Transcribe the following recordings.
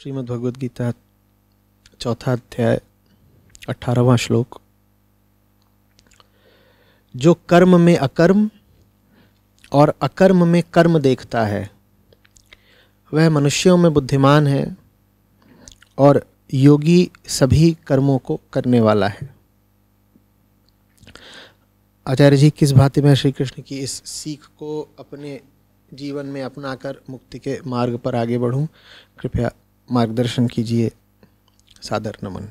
श्रीमद् भगवद गीता चौथा अध्याय अठारहवा श्लोक जो कर्म में अकर्म और अकर्म में कर्म देखता है वह मनुष्यों में बुद्धिमान है और योगी सभी कर्मों को करने वाला है आचार्य जी किस भांति में श्री कृष्ण की इस सीख को अपने जीवन में अपनाकर मुक्ति के मार्ग पर आगे बढ़ूं कृपया मार्गदर्शन कीजिए सादर नमन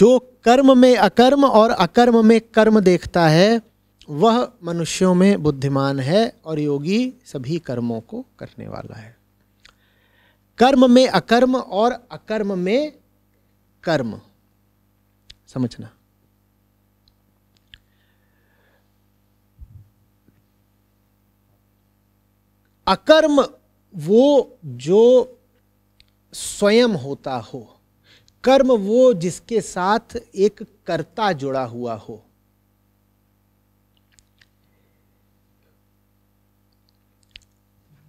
जो कर्म में अकर्म और अकर्म में कर्म देखता है वह मनुष्यों में बुद्धिमान है और योगी सभी कर्मों को करने वाला है कर्म में अकर्म और अकर्म में कर्म समझना अकर्म वो जो स्वयं होता हो कर्म वो जिसके साथ एक कर्ता जुड़ा हुआ हो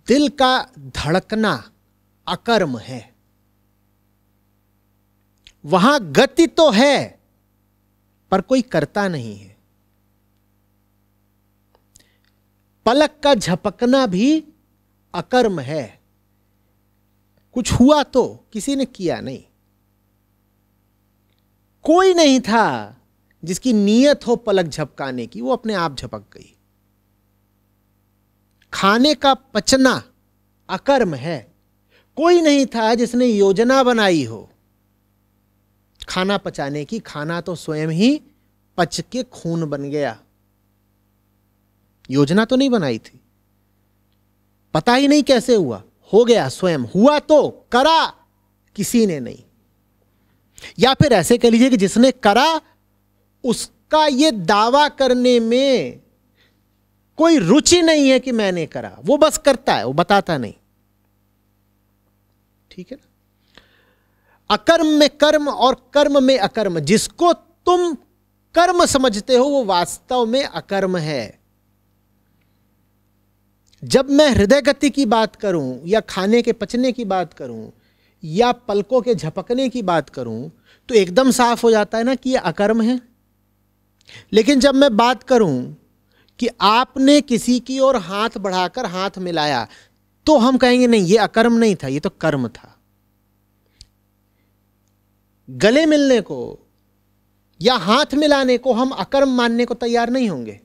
दिल का धड़कना अकर्म है वहां गति तो है पर कोई करता नहीं है पलक का झपकना भी अकर्म है कुछ हुआ तो किसी ने किया नहीं कोई नहीं था जिसकी नीयत हो पलक झपकाने की वो अपने आप झपक गई खाने का पचना अकर्म है कोई नहीं था जिसने योजना बनाई हो खाना पचाने की खाना तो स्वयं ही पच के खून बन गया योजना तो नहीं बनाई थी पता ही नहीं कैसे हुआ हो गया स्वयं हुआ तो करा किसी ने नहीं या फिर ऐसे कह लीजिए कि जिसने करा उसका यह दावा करने में कोई रुचि नहीं है कि मैंने करा वो बस करता है वो बताता नहीं ठीक है ना अकर्म में कर्म और कर्म में अकर्म जिसको तुम कर्म समझते हो वो वास्तव में अकर्म है जब मैं हृदय गति की बात करूं या खाने के पचने की बात करूं या पलकों के झपकने की बात करूं तो एकदम साफ हो जाता है ना कि ये अकर्म है लेकिन जब मैं बात करूं कि आपने किसी की ओर हाथ बढ़ाकर हाथ मिलाया तो हम कहेंगे नहीं ये अकर्म नहीं था ये तो कर्म था गले मिलने को या हाथ मिलाने को हम अकर्म मानने को तैयार नहीं होंगे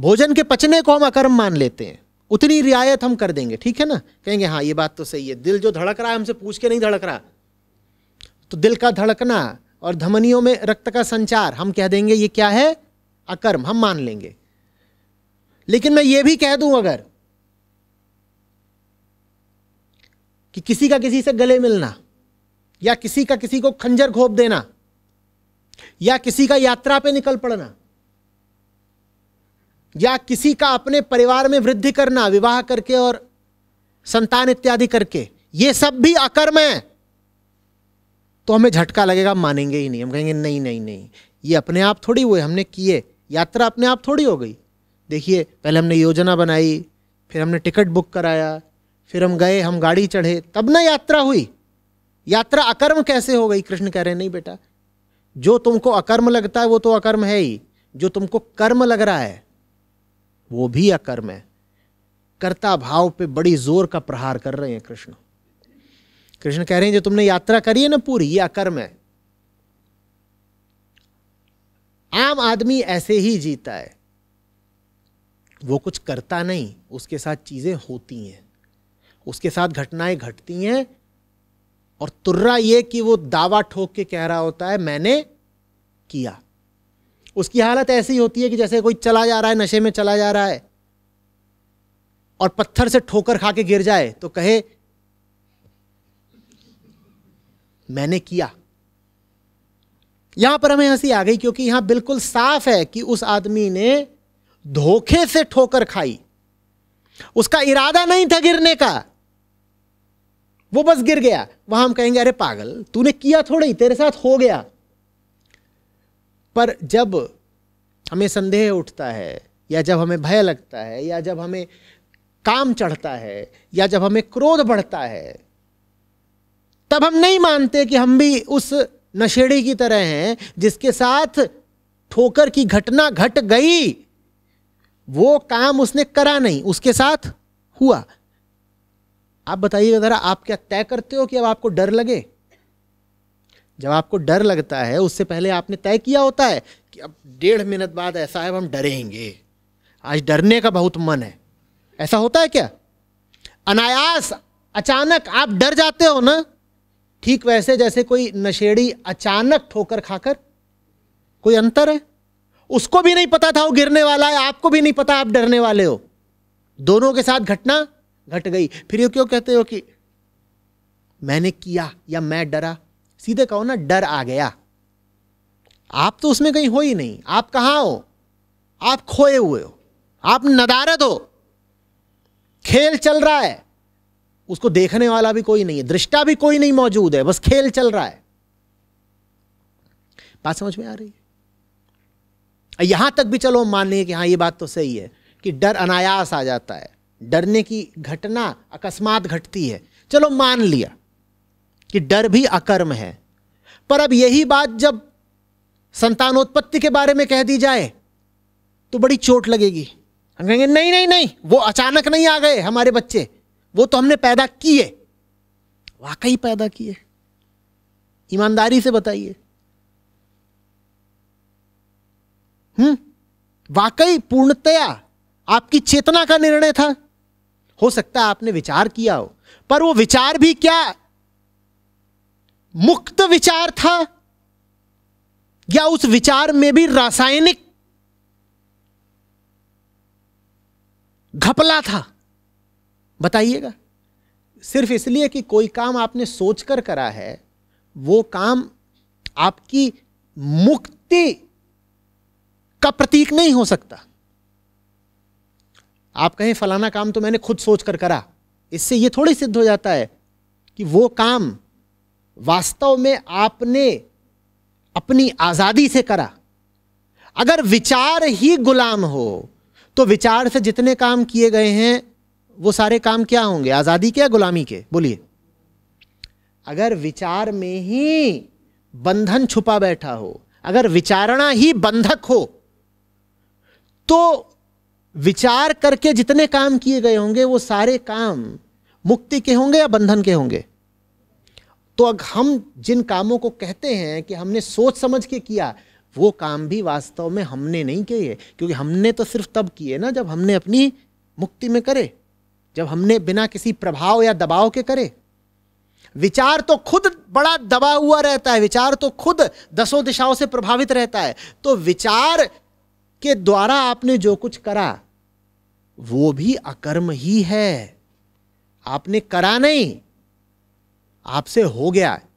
भोजन के पचने को हम अकर्म मान लेते हैं उतनी रियायत हम कर देंगे ठीक है ना कहेंगे हाँ ये बात तो सही है दिल जो धड़क रहा है हमसे पूछ के नहीं धड़क रहा तो दिल का धड़कना और धमनियों में रक्त का संचार हम कह देंगे ये क्या है अकर्म हम मान लेंगे लेकिन मैं ये भी कह दूं अगर कि किसी का किसी से गले मिलना या किसी का किसी को खंजर घोप देना या किसी का यात्रा पे निकल पड़ना या किसी का अपने परिवार में वृद्धि करना विवाह करके और संतान इत्यादि करके ये सब भी अकर्म है तो हमें झटका लगेगा मानेंगे ही नहीं हम कहेंगे नहीं नहीं नहीं ये अपने आप थोड़ी हुए हमने किए यात्रा अपने आप थोड़ी हो गई देखिए पहले हमने योजना बनाई फिर हमने टिकट बुक कराया फिर हम गए हम गाड़ी चढ़े तब ना यात्रा हुई यात्रा अकर्म कैसे हो गई कृष्ण कह रहे नहीं बेटा जो तुमको अकर्म लगता है वो तो अकर्म है ही जो तुमको कर्म लग रहा है वो भी अकर्म है कर्ता भाव पे बड़ी जोर का प्रहार कर रहे हैं कृष्ण कृष्ण कह रहे हैं जो तुमने यात्रा करी है ना पूरी ये अकर्म है आम आदमी ऐसे ही जीता है वो कुछ करता नहीं उसके साथ चीज़ें होती हैं उसके साथ घटनाएं घटती हैं और तुर्रा ये कि वो दावा ठोक के कह रहा होता है मैंने किया उसकी हालत ऐसी होती है कि जैसे कोई चला जा रहा है नशे में चला जा रहा है और पत्थर से ठोकर खा के गिर जाए तो कहे मैंने किया यहां पर हमें हंसी आ गई क्योंकि यहां बिल्कुल साफ है कि उस आदमी ने धोखे से ठोकर खाई उसका इरादा नहीं था गिरने का वो बस गिर गया वहां हम कहेंगे अरे पागल तूने किया थोड़ी तेरे साथ हो गया पर जब हमें संदेह उठता है या जब हमें भय लगता है या जब हमें काम चढ़ता है या जब हमें क्रोध बढ़ता है तब हम नहीं मानते कि हम भी उस नशेड़ी की तरह हैं जिसके साथ ठोकर की घटना घट गई वो काम उसने करा नहीं उसके साथ हुआ आप बताइए जरा आप क्या तय करते हो कि अब आपको डर लगे जब आपको डर लगता है उससे पहले आपने तय किया होता है कि अब डेढ़ मिनट बाद ऐसा है हम डरेंगे आज डरने का बहुत मन है ऐसा होता है क्या अनायास अचानक आप डर जाते हो ना ठीक वैसे जैसे कोई नशेड़ी अचानक ठोकर खाकर कोई अंतर है उसको भी नहीं पता था वो गिरने वाला है आपको भी नहीं पता आप डरने वाले हो दोनों के साथ घटना घट गई फिर ये क्यों कहते हो कि मैंने किया या मैं डरा सीधे कहो ना डर आ गया आप तो उसमें कहीं हो ही नहीं आप कहाँ हो आप खोए हुए हो आप नदारत हो खेल चल रहा है उसको देखने वाला भी कोई नहीं है दृष्टा भी कोई नहीं मौजूद है बस खेल चल रहा है बात समझ में आ रही है यहां तक भी चलो मानिए कि हाँ ये बात तो सही है कि डर अनायास आ जाता है डरने की घटना अकस्मात घटती है चलो मान लिया कि डर भी अकर्म है पर अब यही बात जब संतानोत्पत्ति के बारे में कह दी जाए तो बड़ी चोट लगेगी हम कहेंगे नहीं नहीं नहीं वो अचानक नहीं आ गए हमारे बच्चे वो तो हमने पैदा किए वाकई पैदा किए ईमानदारी से बताइए हम्म वाकई पूर्णतया आपकी चेतना का निर्णय था हो सकता है आपने विचार किया हो पर वो विचार भी क्या मुक्त विचार था या उस विचार में भी रासायनिक घपला था बताइएगा सिर्फ इसलिए कि कोई काम आपने सोचकर करा है वो काम आपकी मुक्ति का प्रतीक नहीं हो सकता आप कहें फलाना काम तो मैंने खुद सोचकर करा इससे ये थोड़ी सिद्ध हो जाता है कि वो काम वास्तव में आपने अपनी आज़ादी से करा अगर विचार ही गुलाम हो तो विचार से जितने काम किए गए हैं वो सारे काम क्या होंगे आज़ादी के या गुलामी के बोलिए अगर विचार में ही बंधन छुपा बैठा हो अगर विचारणा ही बंधक हो तो विचार करके जितने काम किए गए होंगे वो सारे काम मुक्ति के होंगे या बंधन के होंगे तो अब हम जिन कामों को कहते हैं कि हमने सोच समझ के किया वो काम भी वास्तव में हमने नहीं किए क्योंकि हमने तो सिर्फ तब किए ना जब हमने अपनी मुक्ति में करे जब हमने बिना किसी प्रभाव या दबाव के करे विचार तो खुद बड़ा दबा हुआ रहता है विचार तो खुद दसों दिशाओं से प्रभावित रहता है तो विचार के द्वारा आपने जो कुछ करा वो भी अकर्म ही है आपने करा नहीं आपसे हो गया है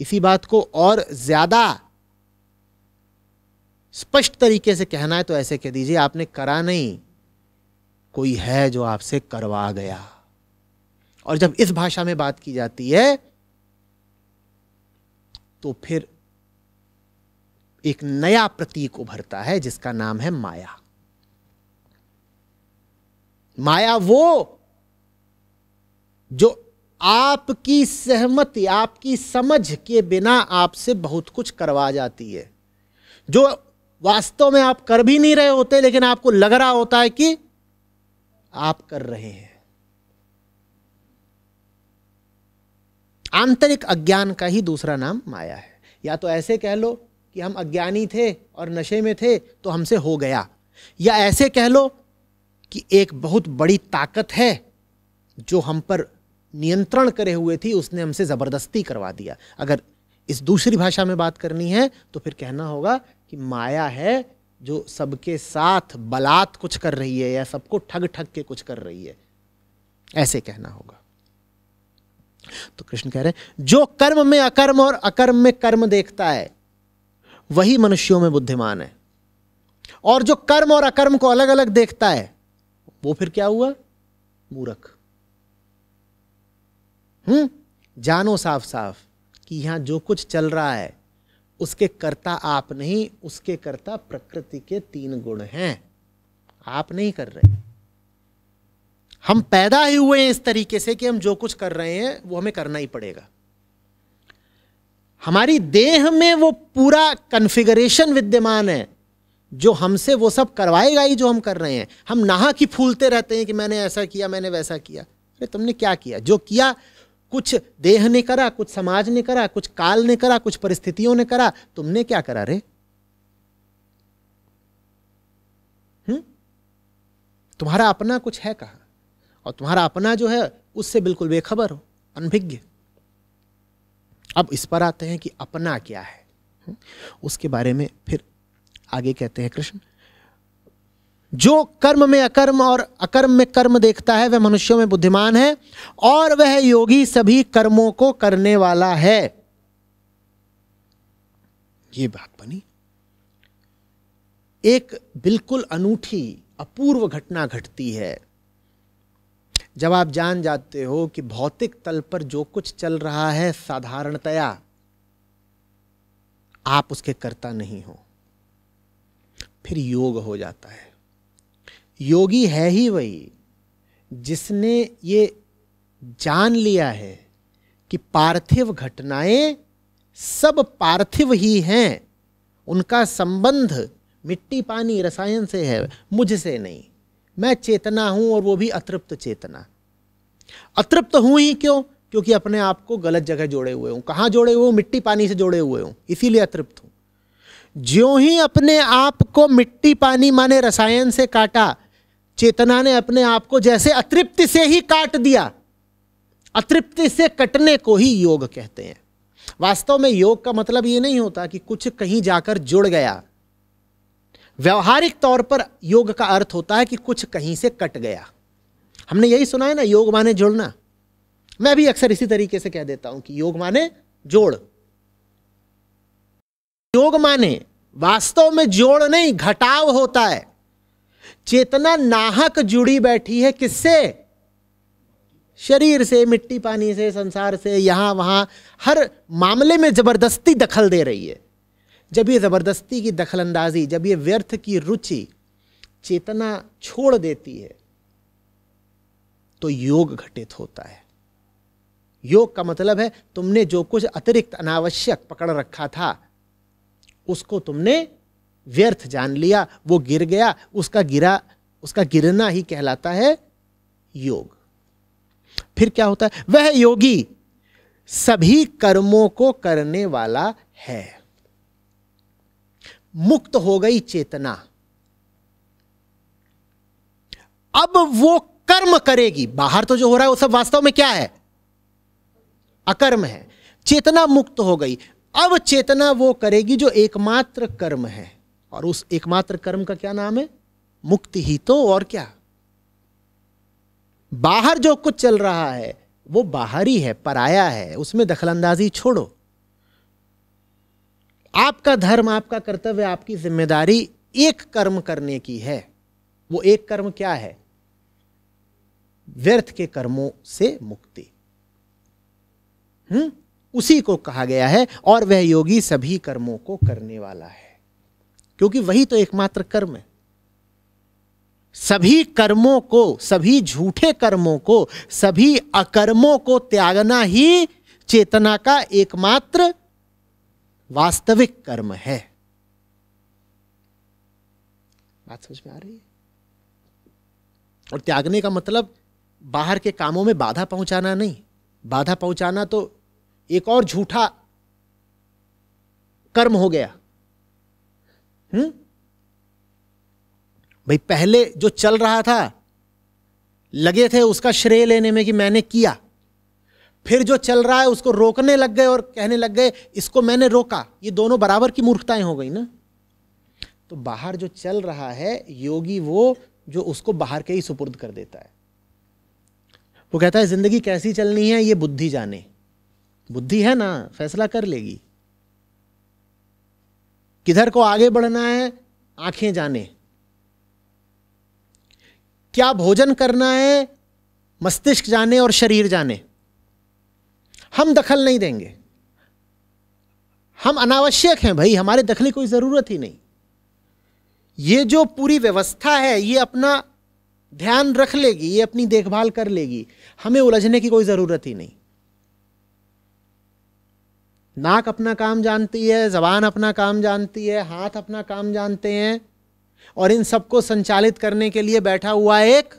इसी बात को और ज़्यादा स्पष्ट तरीके से कहना है तो ऐसे कह दीजिए आपने करा नहीं कोई है जो आपसे करवा गया और जब इस भाषा में बात की जाती है तो फिर एक नया प्रतीक उभरता है जिसका नाम है माया माया वो जो आपकी सहमति आपकी समझ के बिना आपसे बहुत कुछ करवा जाती है जो वास्तव में आप कर भी नहीं रहे होते लेकिन आपको लग रहा होता है कि आप कर रहे हैं आंतरिक अज्ञान का ही दूसरा नाम माया है या तो ऐसे कह लो कि हम अज्ञानी थे और नशे में थे तो हमसे हो गया या ऐसे कह लो कि एक बहुत बड़ी ताकत है जो हम पर नियंत्रण करे हुए थी उसने हमसे ज़बरदस्ती करवा दिया अगर इस दूसरी भाषा में बात करनी है तो फिर कहना होगा कि माया है जो सबके साथ बलात् कुछ कर रही है या सबको ठग ठग के कुछ कर रही है ऐसे कहना होगा तो कृष्ण कह रहे हैं जो कर्म में अकर्म और अकर्म में कर्म देखता है वही मनुष्यों में बुद्धिमान है और जो कर्म और अकर्म को अलग अलग देखता है वो फिर क्या हुआ मूरख हम्म जानो साफ साफ कि यहाँ जो कुछ चल रहा है उसके कर्ता आप नहीं उसके कर्ता प्रकृति के तीन गुण हैं आप नहीं कर रहे हम पैदा ही हुए हैं इस तरीके से कि हम जो कुछ कर रहे हैं वो हमें करना ही पड़ेगा हमारी देह में वो पूरा कन्फिगरेशन विद्यमान है जो हमसे वो सब करवाएगा ही जो हम कर रहे हैं हम नहा ही फूलते रहते हैं कि मैंने ऐसा किया मैंने वैसा किया अरे तुमने क्या किया जो किया कुछ देह ने करा कुछ समाज ने करा कुछ काल ने करा कुछ परिस्थितियों ने करा तुमने क्या करा रे हुँ? तुम्हारा अपना कुछ है कहा और तुम्हारा अपना जो है उससे बिल्कुल बेखबर हो अनभिज्ञ अब इस पर आते हैं कि अपना क्या है हुँ? उसके बारे में फिर आगे कहते हैं कृष्ण जो कर्म में अकर्म और अकर्म में कर्म देखता है वह मनुष्यों में बुद्धिमान है और वह योगी सभी कर्मों को करने वाला है ये बात बनी एक बिल्कुल अनूठी अपूर्व घटना घटती है जब आप जान जाते हो कि भौतिक तल पर जो कुछ चल रहा है साधारणतया आप उसके कर्ता नहीं हो फिर योग हो जाता है योगी है ही वही जिसने ये जान लिया है कि पार्थिव घटनाएं सब पार्थिव ही हैं उनका संबंध मिट्टी पानी रसायन से है मुझसे नहीं मैं चेतना हूं और वो भी अतृप्त चेतना अतृप्त हूं ही क्यों क्योंकि अपने आप को गलत जगह जोड़े हुए हूं कहाँ जोड़े हुए हूं मिट्टी पानी से जोड़े हुए हूं इसीलिए अतृप्त हूं ज्यों ही अपने आप को मिट्टी पानी माने रसायन से काटा चेतना ने अपने आप को जैसे अतृप्ति से ही काट दिया अतृप्ति से कटने को ही योग कहते हैं वास्तव में योग का मतलब यह नहीं होता कि कुछ कहीं जाकर जुड़ गया व्यवहारिक तौर पर योग का अर्थ होता है कि कुछ कहीं से कट गया हमने यही सुना है ना योग माने जुड़ना मैं भी अक्सर इसी तरीके से कह देता हूं कि योग माने जोड़ योग माने वास्तव में जोड़ नहीं घटाव होता है चेतना नाहक जुड़ी बैठी है किससे शरीर से मिट्टी पानी से संसार से यहां वहां हर मामले में ज़बरदस्ती दखल दे रही है जब ये ज़बरदस्ती की दखल अंदाजी जब ये व्यर्थ की रुचि चेतना छोड़ देती है तो योग घटित होता है योग का मतलब है तुमने जो कुछ अतिरिक्त अनावश्यक पकड़ रखा था उसको तुमने व्यर्थ जान लिया वो गिर गया उसका गिरा उसका गिरना ही कहलाता है योग फिर क्या होता है वह योगी सभी कर्मों को करने वाला है मुक्त हो गई चेतना अब वो कर्म करेगी बाहर तो जो हो रहा है वो सब वास्तव में क्या है अकर्म है चेतना मुक्त हो गई अब चेतना वो करेगी जो एकमात्र कर्म है और उस एकमात्र कर्म का क्या नाम है मुक्ति ही तो और क्या बाहर जो कुछ चल रहा है वो बाहरी है पराया है उसमें दखलंदाजी छोड़ो आपका धर्म आपका कर्तव्य आपकी जिम्मेदारी एक कर्म करने की है वो एक कर्म क्या है व्यर्थ के कर्मों से मुक्ति हम्म उसी को कहा गया है और वह योगी सभी कर्मों को करने वाला है क्योंकि वही तो एकमात्र कर्म है सभी कर्मों को सभी झूठे कर्मों को सभी अकर्मों को त्यागना ही चेतना का एकमात्र वास्तविक कर्म है बात समझ में आ रही है और त्यागने का मतलब बाहर के कामों में बाधा पहुंचाना नहीं बाधा पहुंचाना तो एक और झूठा कर्म हो गया हुँ? हम्म? भाई पहले जो चल रहा था लगे थे उसका श्रेय लेने में कि मैंने किया फिर जो चल रहा है उसको रोकने लग गए और कहने लग गए इसको मैंने रोका ये दोनों बराबर की मूर्खताएं हो गई ना तो बाहर जो चल रहा है योगी वो जो उसको बाहर के ही सुपुर्द कर देता है वो कहता है जिंदगी कैसी चलनी है ये बुद्धि जाने बुद्धि है ना फैसला कर लेगी किधर को आगे बढ़ना है आंखें जाने क्या भोजन करना है मस्तिष्क जाने और शरीर जाने हम दखल नहीं देंगे हम अनावश्यक हैं भाई हमारे दखल की कोई ज़रूरत ही नहीं ये जो पूरी व्यवस्था है ये अपना ध्यान रख लेगी ये अपनी देखभाल कर लेगी हमें उलझने की कोई ज़रूरत ही नहीं नाक अपना काम जानती है जबान अपना काम जानती है हाथ अपना काम जानते हैं और इन सबको संचालित करने के लिए बैठा हुआ एक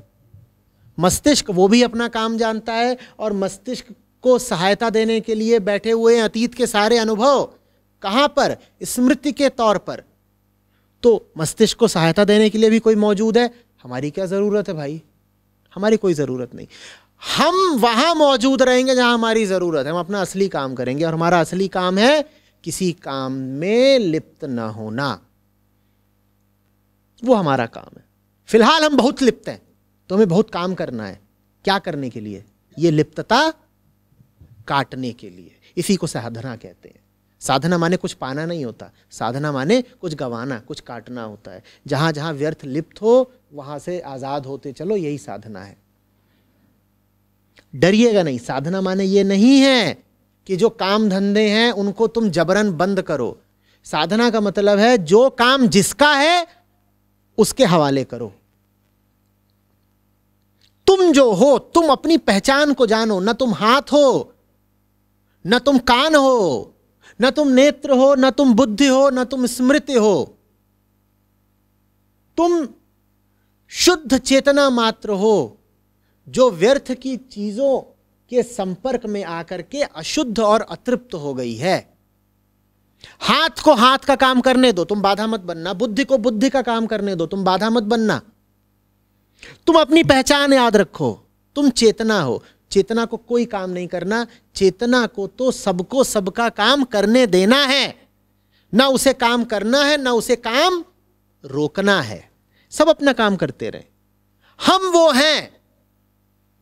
मस्तिष्क वो भी अपना काम जानता है और मस्तिष्क को सहायता देने के लिए बैठे हुए अतीत के सारे अनुभव कहाँ पर स्मृति के तौर पर तो मस्तिष्क को सहायता देने के लिए भी कोई मौजूद है हमारी क्या ज़रूरत है भाई हमारी कोई ज़रूरत नहीं हम वहां मौजूद रहेंगे जहां हमारी ज़रूरत है हम अपना असली काम करेंगे और हमारा असली काम है किसी काम में लिप्त ना होना वो हमारा काम है फिलहाल हम बहुत लिप्त हैं तो हमें बहुत काम करना है क्या करने के लिए ये लिप्तता काटने के लिए इसी को साधना कहते हैं साधना माने कुछ पाना नहीं होता साधना माने कुछ गंवाना कुछ काटना होता है जहां जहाँ व्यर्थ लिप्त हो वहां से आज़ाद होते चलो यही साधना है डरिएगा नहीं साधना माने ये नहीं है कि जो काम धंधे हैं उनको तुम जबरन बंद करो साधना का मतलब है जो काम जिसका है उसके हवाले करो तुम जो हो तुम अपनी पहचान को जानो ना तुम हाथ हो ना तुम कान हो ना तुम नेत्र हो ना तुम बुद्धि हो ना तुम स्मृति हो तुम शुद्ध चेतना मात्र हो जो व्यर्थ की चीज़ों के संपर्क में आकर के अशुद्ध और अतृप्त हो गई है हाथ को हाथ का काम करने दो तुम बाधा मत बनना बुद्धि को बुद्धि का काम करने दो तुम बाधा मत बनना तुम अपनी पहचान याद रखो तुम चेतना हो चेतना को कोई काम नहीं करना चेतना को तो सबको सबका काम करने देना है ना उसे काम करना है ना उसे काम रोकना है सब अपना काम करते रहे हम वो हैं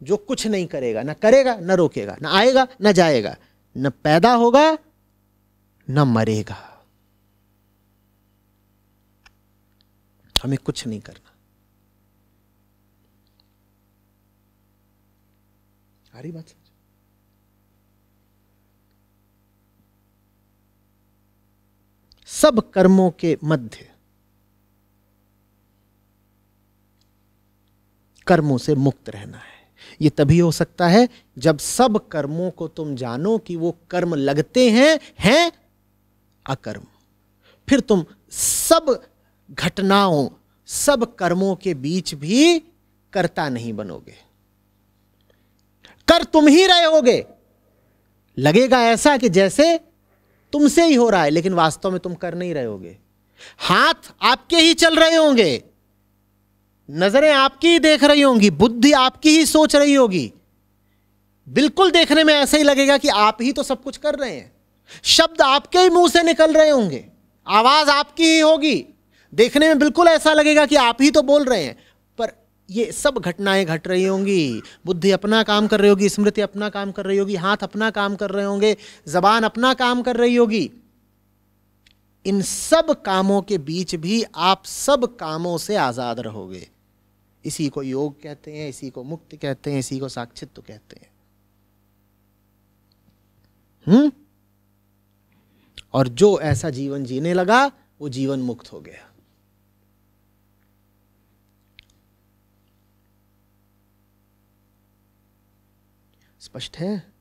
जो कुछ नहीं करेगा ना करेगा ना रोकेगा ना आएगा ना जाएगा न पैदा होगा न मरेगा हमें कुछ नहीं करना आ रही बात सब कर्मों के मध्य कर्मों से मुक्त रहना है ये तभी हो सकता है जब सब कर्मों को तुम जानो कि वो कर्म लगते हैं हैं अकर्म फिर तुम सब घटनाओं सब कर्मों के बीच भी करता नहीं बनोगे कर तुम ही रहे होगे लगेगा ऐसा कि जैसे तुमसे ही हो रहा है लेकिन वास्तव में तुम कर नहीं रहे होगे हाथ आपके ही चल रहे होंगे नजरें आपकी ही देख रही होंगी बुद्धि आपकी ही सोच रही होगी बिल्कुल देखने में ऐसा ही लगेगा कि आप ही तो सब कुछ कर रहे हैं शब्द आपके ही मुंह से निकल रहे होंगे आवाज आपकी ही होगी देखने में बिल्कुल ऐसा लगेगा कि आप ही तो बोल रहे हैं पर ये सब घटनाएं घट रही होंगी बुद्धि अपना काम कर रही होगी स्मृति अपना काम कर रही होगी हाथ अपना काम कर रहे होंगे जबान अपना काम कर रही होगी इन सब कामों के बीच भी आप सब कामों से आजाद रहोगे इसी को योग कहते हैं इसी को मुक्त कहते हैं इसी को साक्षित्व कहते हैं हम्म और जो ऐसा जीवन जीने लगा वो जीवन मुक्त हो गया स्पष्ट है